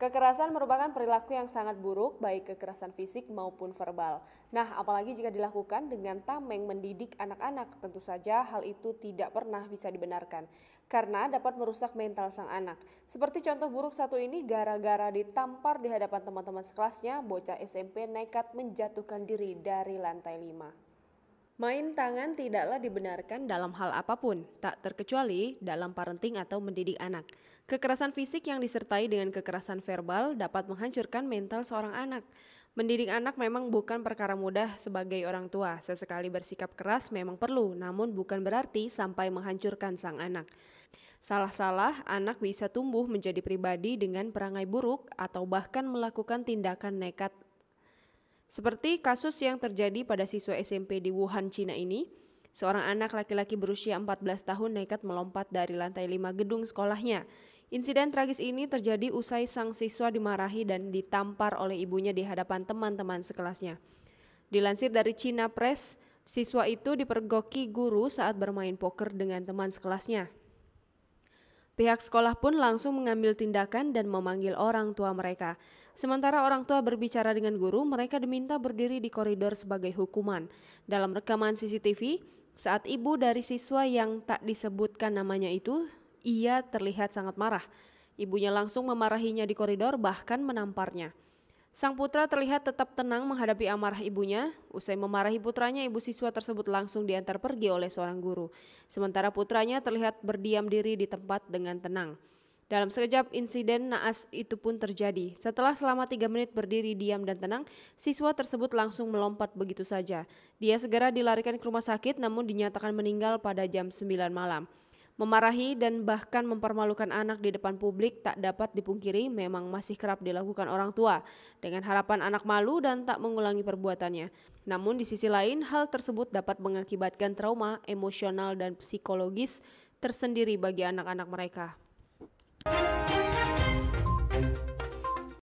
Kekerasan merupakan perilaku yang sangat buruk, baik kekerasan fisik maupun verbal. Nah, apalagi jika dilakukan dengan tameng mendidik anak-anak, tentu saja hal itu tidak pernah bisa dibenarkan karena dapat merusak mental sang anak. Seperti contoh buruk satu ini, gara-gara ditampar di hadapan teman-teman sekelasnya, bocah SMP nekat menjatuhkan diri dari lantai lima. Main tangan tidaklah dibenarkan dalam hal apapun, tak terkecuali dalam parenting atau mendidik anak. Kekerasan fisik yang disertai dengan kekerasan verbal dapat menghancurkan mental seorang anak. Mendidik anak memang bukan perkara mudah sebagai orang tua. Sesekali bersikap keras memang perlu, namun bukan berarti sampai menghancurkan sang anak. Salah-salah, anak bisa tumbuh menjadi pribadi dengan perangai buruk atau bahkan melakukan tindakan nekat seperti kasus yang terjadi pada siswa SMP di Wuhan, Cina ini, seorang anak laki-laki berusia 14 tahun nekat melompat dari lantai 5 gedung sekolahnya. Insiden tragis ini terjadi usai sang siswa dimarahi dan ditampar oleh ibunya di hadapan teman-teman sekelasnya. Dilansir dari Cina Press, siswa itu dipergoki guru saat bermain poker dengan teman sekelasnya. Pihak sekolah pun langsung mengambil tindakan dan memanggil orang tua mereka. Sementara orang tua berbicara dengan guru, mereka diminta berdiri di koridor sebagai hukuman. Dalam rekaman CCTV, saat ibu dari siswa yang tak disebutkan namanya itu, ia terlihat sangat marah. Ibunya langsung memarahinya di koridor, bahkan menamparnya. Sang putra terlihat tetap tenang menghadapi amarah ibunya. Usai memarahi putranya, ibu siswa tersebut langsung diantar pergi oleh seorang guru. Sementara putranya terlihat berdiam diri di tempat dengan tenang. Dalam sekejap insiden naas itu pun terjadi. Setelah selama tiga menit berdiri diam dan tenang, siswa tersebut langsung melompat begitu saja. Dia segera dilarikan ke rumah sakit namun dinyatakan meninggal pada jam 9 malam. Memarahi dan bahkan mempermalukan anak di depan publik tak dapat dipungkiri memang masih kerap dilakukan orang tua dengan harapan anak malu dan tak mengulangi perbuatannya. Namun di sisi lain hal tersebut dapat mengakibatkan trauma emosional dan psikologis tersendiri bagi anak-anak mereka.